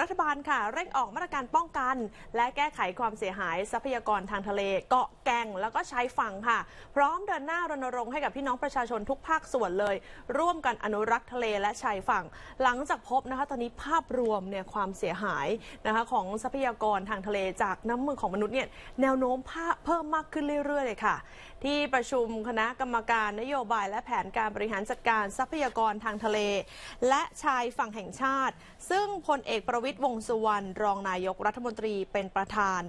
รัฐบาลค่ะเร่งออกมาตรการป้องกัน และแก้ไขความเสียหายทรัพยากรทางทะเล เกาะแก่งแล้วก็ชายฝั่งค่ะ พร้อมเดินหน้ารณรงค์ให้กับพี่น้องประชาชนทุกภาคส่วนเลย ร่วมกันอนุรักษ์ทะเลและชายฝั่ง หลังจากพบนะคะตอนนี้ภาพรวมเนี่ยความเสียหายนะคะของทรัพยากรทางทะเล จากน้ำมือของมนุษย์เนี่ยแนวโน้มเพิ่มมากขึ้นเรื่อย ๆ เลยค่ะที่ประชุมคณะกรรมการนโยบายและแผนการบริหารจัดการทรัพยากรทางทะเล และชายฝั่งแห่งชาติ ซึ่งพลเอกประประวิทย์วงสุวรรณรองนายกรัฐมนตรีเป็นประธาน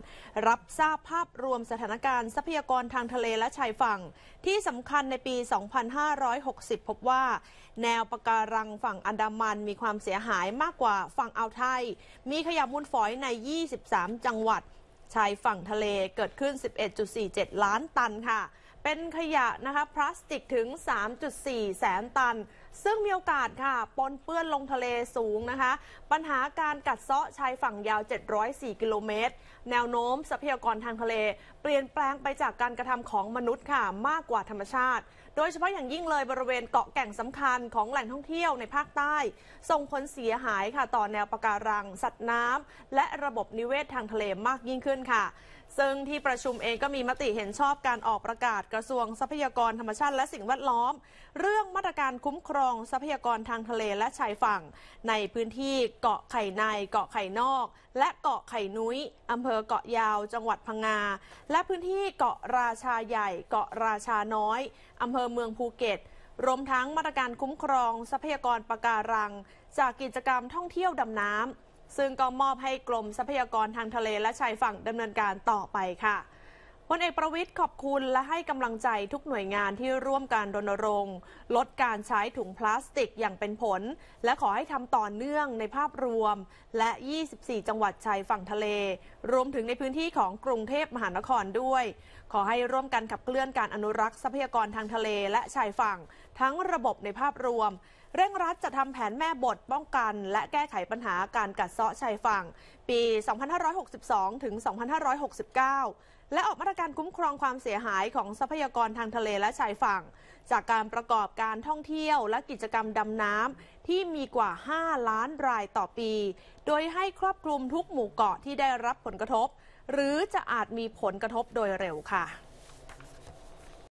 รับทราบภาพรวมสถานการณ์ทรัพยากรทางทะเลและชายฝั่ง ที่สำคัญในปี 2560 พบว่า แนวปะการังฝั่งอันดามันมีความเสียหายมากกว่าฝั่งอ่าวไทย มีขยะมูลฝอยใน 23 จังหวัด ชายฝั่งทะเลเกิดขึ้น 11.47 ล้านตันค่ะเป็นขยะนะคะพลาสติกถึง 3.4 แสนตัน ซึ่งมีโอกาสค่ะ ปนเปื้อนลงทะเลสูงนะคะ ปัญหาการกัดเซาะชายฝั่งยาว 704 กิโลเมตร แนวโน้มทรัพยากรทางทะเล เปลี่ยนแปลงไปจากการกระทำของมนุษย์ค่ะ มากกว่าธรรมชาติ โดยเฉพาะอย่างยิ่งเลยบริเวณเกาะแก่งสำคัญของแหล่งท่องเที่ยวในภาคใต้ส่งผลเสียหายค่ะต่อแนวปะการัง สัตว์น้ำและระบบนิเวศทางทะเลมากยิ่งขึ้นค่ะซึ่งที่ประชุมเองก็มีมติเห็นชอบการออกประกาศกระทรวงทรัพยากรธรรมชาติ และสิ่งแวดล้อม เรื่องมาตรการคุ้มครองทรัพยากรทางทะเลและชายฝั่ง ในพื้นที่เกาะไข่ในเกาะไข่นอก และเกาะไข่นุ้ยอำเภอเกาะยาวจังหวัดพังงาและพื้นที่เกาะราชาใหญ่เกาะราชาน้อยอำเภอเมืองภูเก็ต รวมทั้งมาตรการคุ้มครองทรัพยากรปะการัง จากกิจกรรมท่องเที่ยวดำน้ำซึ่งก็มอบให้กรมทรัพยากรทางทะเลและชายฝั่งดำเนินการต่อไปค่ะพลเอกประวิทย์ขอบคุณและให้กำลังใจทุกหน่วยงานที่ร่วมการรณรงค์ลดการใช้ถุงพลาสติกอย่างเป็นผล และขอให้ทำต่อเนื่องในภาพรวม และ 24 จังหวัดชายฝั่งทะเล รวมถึงในพื้นที่ของกรุงเทพมหานครด้วย ขอให้ร่วมกันขับเคลื่อนการอนุรักษ์ทรัพยากรทางทะเลและชายฝั่ง ทั้งระบบในภาพรวมเร่งรัดจะทำแผนแม่บทป้องกัน และแก้ไขปัญหาการกัดเซาะชายฝั่ง ปี 2562 ถึง 2569 และออกมาตรการคุ้มครองความเสียหายของทรัพยากรทางทะเลและชายฝั่ง จากการประกอบการท่องเที่ยวและกิจกรรมดำน้ำ ที่มีกว่า 5 ล้านรายต่อปี โดยให้ครอบคลุมทุกหมู่เกาะที่ได้รับผลกระทบ หรือจะอาจมีผลกระทบโดยเร็วค่ะ